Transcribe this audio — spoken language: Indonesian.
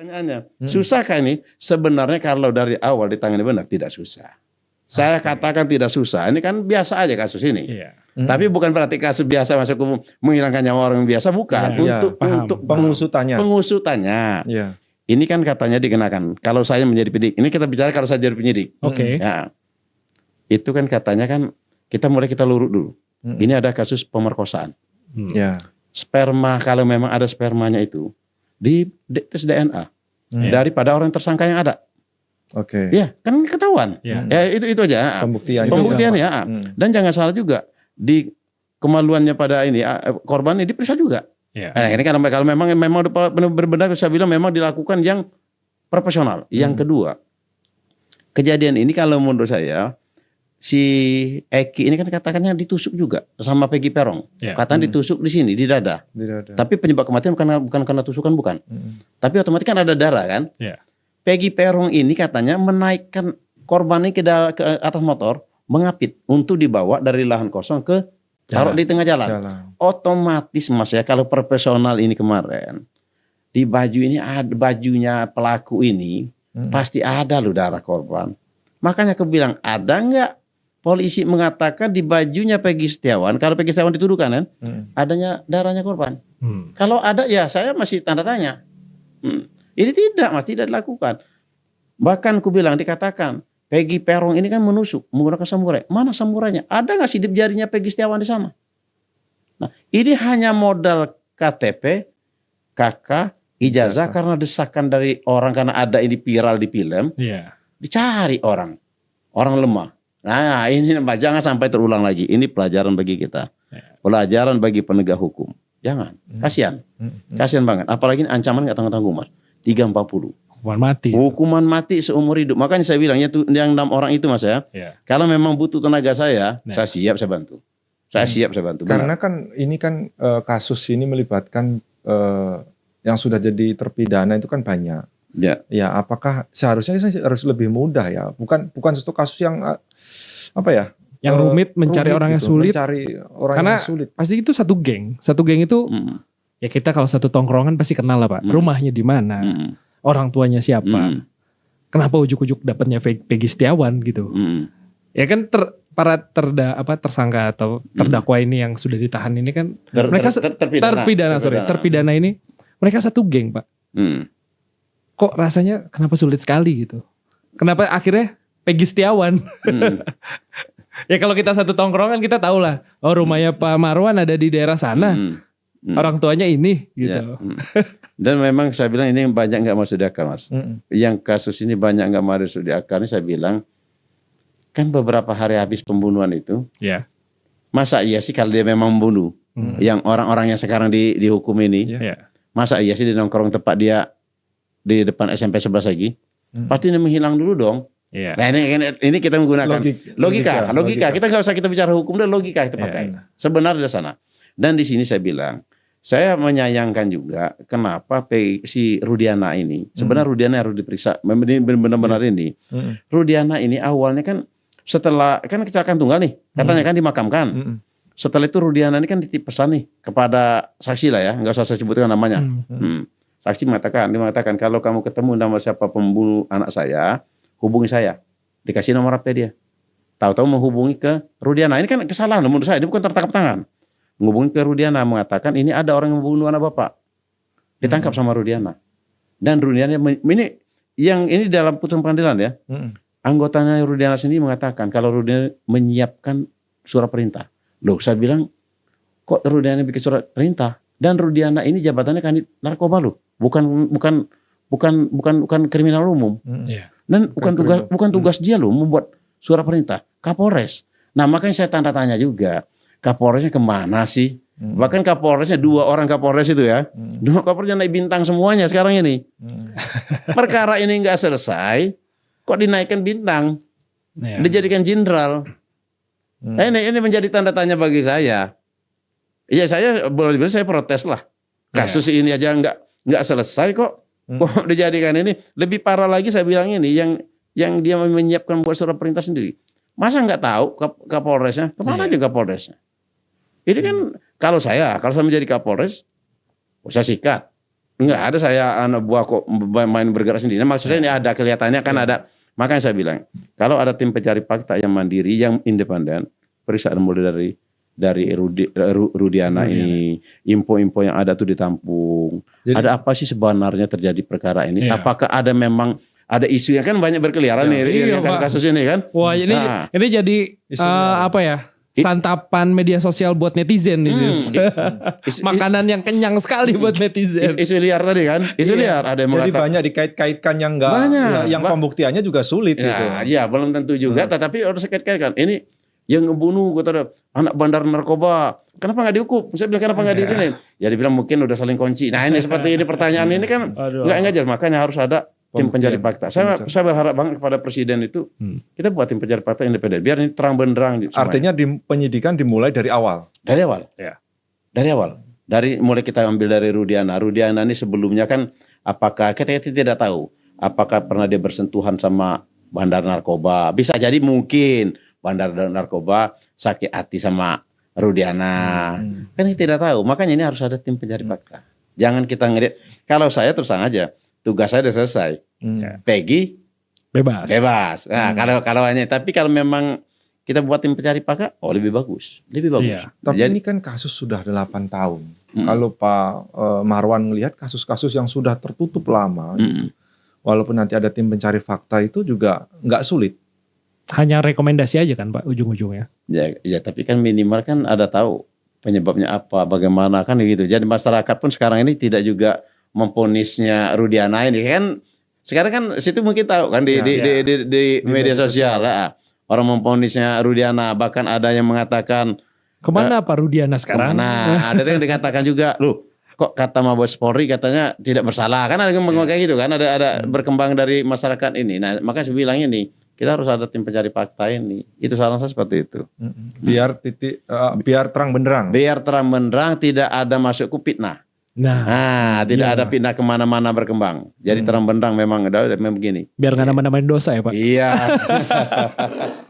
Pertanyaannya, hmm. susah kan ini? Sebenarnya kalau dari awal ditangani benar tidak susah. Saya okay. katakan tidak susah. Ini kan biasa aja kasus ini. Yeah. Hmm. Tapi bukan berarti kasus biasa masuk umum menghilangkan nyawa orang biasa bukan. Yeah, iya, untuk yeah, paham. untuk pengusutannya. Pengusutannya. Yeah. Ini kan katanya dikenakan. Kalau saya menjadi penyidik, ini kita bicara kalau saya jadi penyidik. Oke. Okay. Hmm. Ya. Itu kan katanya kan kita mulai kita lurut dulu. Hmm. Ini ada kasus pemerkosaan. Hmm. Yeah. Sperma kalau memang ada spermanya itu, di tes DNA hmm. Ya. daripada orang tersangka yang ada. Oke. Okay. Ya, kan ketahuan. Ya, ya itu itu aja. Pembuktian. Pembuktian ya. Hmm. Dan jangan salah juga di kemaluannya pada ini eh, korban ini diperiksa juga. Ya. Nah, ini kan kalau memang memang benar-benar saya bilang memang dilakukan yang profesional. Yang hmm. kedua, kejadian ini kalau menurut saya si Eki ini kan katakannya ditusuk juga sama Peggy Perong. Ya. Katanya hmm. ditusuk di sini di dada. di dada. Tapi penyebab kematian bukan bukan karena tusukan bukan. Hmm. Tapi otomatis kan ada darah kan. Ya. Peggy Perong ini katanya menaikkan korbannya ke, ke atas motor mengapit untuk dibawa dari lahan kosong ke taruh jalan. di tengah jalan. jalan. Otomatis mas ya kalau profesional ini kemarin di baju ini ada bajunya pelaku ini hmm. pasti ada loh darah korban. Makanya aku bilang ada nggak polisi mengatakan di bajunya Peggy Setiawan, kalau Peggy Setiawan dituduhkan kan, hmm. adanya darahnya korban. Hmm. Kalau ada ya saya masih tanda tanya. Hmm. Ini tidak, mas tidak dilakukan. Bahkan ku bilang dikatakan Peggy Perong ini kan menusuk menggunakan samurai. Mana samurainya? Ada nggak sidip jarinya Peggy Setiawan di sana? Nah, ini hanya modal KTP, KK, ijazah, karena desakan dari orang karena ada ini viral di film. Yeah. Dicari orang, orang lemah Nah, ini jangan sampai terulang lagi. Ini pelajaran bagi kita. Pelajaran bagi penegak hukum. Jangan. Hmm. Kasihan. Hmm, hmm. Kasihan banget. Apalagi ini ancaman nggak tanggung-tanggung, Mas. 340. Hukuman mati. Hukuman mati seumur hidup. Makanya saya bilangnya, tuh yang enam orang itu Mas ya. ya. Kalau memang butuh tenaga saya, nah. saya siap saya bantu. Saya hmm. siap saya bantu. Karena Benar. kan ini kan eh, kasus ini melibatkan eh, yang sudah jadi terpidana itu kan banyak. Ya. Ya, apakah seharusnya sih harus lebih mudah ya? Bukan bukan sesuatu kasus yang ah, apa ya? Yang uh, rumit mencari rumit orang gitu, yang sulit. Mencari orang Karena yang sulit. pasti itu satu geng. Satu geng itu hmm. ya kita kalau satu tongkrongan pasti kenal lah, Pak. Hmm. Rumahnya di mana? Hmm. Orang tuanya siapa? Hmm. Kenapa ujuk-ujuk dapatnya Peggy Setiawan gitu? Hmm. Ya kan ter, para terda apa tersangka atau terdakwa hmm. ini yang sudah ditahan ini kan ter, mereka ter, ter, terpidana, terpidana, terpidana sorry terpidana ini mereka satu geng pak hmm kok rasanya kenapa sulit sekali gitu. Kenapa akhirnya Peggy Setiawan. Hmm. ya kalau kita satu tongkrongan kita tahu lah. Oh rumahnya hmm. Pak Marwan ada di daerah sana. Hmm. hmm. Orang tuanya ini gitu. Ya. Hmm. Dan memang saya bilang ini banyak nggak masuk di akal mas. Hmm. Yang kasus ini banyak nggak masuk di akal ini saya bilang kan beberapa hari habis pembunuhan itu. Ya. Masa iya sih kalau dia memang membunuh hmm. yang orang-orang yang sekarang di, dihukum ini. Ya. Masa iya sih di nongkrong tempat dia di depan SMP 11 lagi, hmm. pasti menghilang dulu dong. Yeah. Nah ini, ini kita menggunakan Logik, logika, logika, logika. logika. Kita nggak usah kita bicara hukum dan logika kita iya. pakai. Yeah. Sebenarnya di sana. Dan di sini saya bilang, saya menyayangkan juga kenapa si Rudiana ini. Hmm. Sebenarnya Rudiana harus diperiksa. Benar-benar yeah. ini. Hmm. Rudiana ini awalnya kan setelah kan kecelakaan tunggal nih, katanya hmm. kan dimakamkan. Hmm. Setelah itu Rudiana ini kan dititip pesan nih kepada saksi lah ya, nggak usah saya sebutkan namanya. Hmm. Hmm Saksi mengatakan, dia mengatakan kalau kamu ketemu nama siapa pembunuh anak saya, hubungi saya. Dikasih nomor HP dia. Tahu-tahu menghubungi ke Rudiana. Ini kan kesalahan menurut saya. Dia bukan tertangkap tangan. Menghubungi ke Rudiana mengatakan ini ada orang yang membunuh anak bapak. Ditangkap hmm. sama Rudiana. Dan Rudiana ini yang ini dalam putusan pengadilan ya. Hmm. Anggotanya Rudiana sendiri mengatakan kalau Rudiana menyiapkan surat perintah. Loh, saya bilang kok Rudiana bikin surat perintah? Dan Rudiana ini jabatannya kan narkoba loh bukan bukan bukan bukan bukan kriminal umum. Hmm. Iya. Dan bukan tugas bukan tugas hmm. dia loh membuat surat perintah Kapolres. Nah makanya saya tanda tanya juga Kapolresnya kemana sih? Hmm. Bahkan Kapolresnya dua orang Kapolres itu ya, hmm. dua Kapolresnya naik bintang semuanya sekarang ini. Hmm. Perkara ini nggak selesai, kok dinaikkan bintang, ya. dijadikan jenderal. Hmm. Nah, ini ini menjadi tanda tanya bagi saya. Iya saya boleh dibilang saya protes lah. Iya. Kasus ya. ini aja nggak nggak selesai kok. Hmm. dijadikan ini? Lebih parah lagi saya bilang ini yang yang dia menyiapkan buat surat perintah sendiri. Masa nggak tahu Kapolresnya? Kemana hmm. juga iya. Kapolresnya? Ini kan hmm. kalau saya, kalau saya menjadi Kapolres, oh, saya sikat. nggak hmm. ada saya anak buah kok main bergerak sendiri. maksudnya ini hmm. ada kelihatannya kan hmm. ada. Makanya saya bilang, kalau ada tim pencari fakta yang mandiri, yang independen, periksa mulai dari dari Rudi, Rudiana Rudiana. ini info-info yang ada tuh ditampung. Jadi, ada apa sih sebenarnya terjadi perkara ini? Iya. Apakah ada memang ada isu isunya kan banyak berkeliaran ya, nih iya, iya, iya kan kasus ini kan? Wah ini nah, ini jadi uh, apa ya? santapan media sosial buat netizen nih hmm. makanan yang kenyang sekali buat hmm. netizen isu liar tadi kan isu yeah. liar ada yang jadi mengatakan, banyak dikait-kaitkan yang enggak yang pembuktiannya juga sulit ya, gitu ya belum tentu juga hmm. tetapi harus dikait-kaitkan ini yang ngebunuh kata ada anak bandar narkoba kenapa nggak dihukum saya bilang kenapa nggak yeah. dihukum ya dibilang mungkin udah saling kunci nah ini seperti ini pertanyaan ini kan nggak ngajar makanya harus ada tim pencari fakta saya saya berharap banget kepada presiden itu hmm. kita buat tim pencari fakta independen biar ini terang benderang artinya di penyidikan dimulai dari awal dari awal ya dari awal dari mulai kita ambil dari Rudiana Rudiana ini sebelumnya kan apakah kita, kita tidak tahu apakah pernah dia bersentuhan sama bandar narkoba bisa jadi mungkin bandar dan narkoba sakit hati sama Rudiana. Hmm. Kan kita tidak tahu. Makanya ini harus ada tim pencari hmm. fakta. Hmm. Jangan kita ngelihat. Kalau saya terus aja, tugas saya sudah selesai. Hmm. Ya. Peggy bebas. Bebas. Nah, hmm. kalau kalau hanya tapi kalau memang kita buat tim pencari fakta, oh lebih bagus. Lebih bagus. yeah. Tapi Jadi, ini kan kasus sudah 8 tahun. Hmm. Kalau Pak eh, Marwan melihat kasus-kasus yang sudah tertutup lama hmm. gitu. Walaupun nanti ada tim pencari fakta itu juga nggak sulit hanya rekomendasi aja kan Pak ujung-ujungnya. Ya, ya tapi kan minimal kan ada tahu penyebabnya apa, bagaimana kan gitu. Jadi masyarakat pun sekarang ini tidak juga memponisnya Rudiana ini ya kan sekarang kan situ mungkin tahu kan di ya, di, ya. di di di, di media sosial, sosial. Lah, orang memponisnya Rudiana bahkan ada yang mengatakan kemana uh, Pak Rudiana sekarang? Nah ada yang dikatakan juga loh kok kata Mabes Polri katanya tidak bersalah kan ada yang ya. gitu kan ada ada hmm. berkembang dari masyarakat ini. Nah maka saya bilang ini kita harus ada tim pencari fakta ini. Itu saran saya seperti itu. Biar titik, uh, biar terang benderang. Biar terang benderang, tidak ada masuk fitnah. Nah, nah tidak iya. ada pindah kemana-mana berkembang. Jadi hmm. terang benderang memang, memang begini. Biar nggak mana iya. nambahin dosa ya Pak. Iya.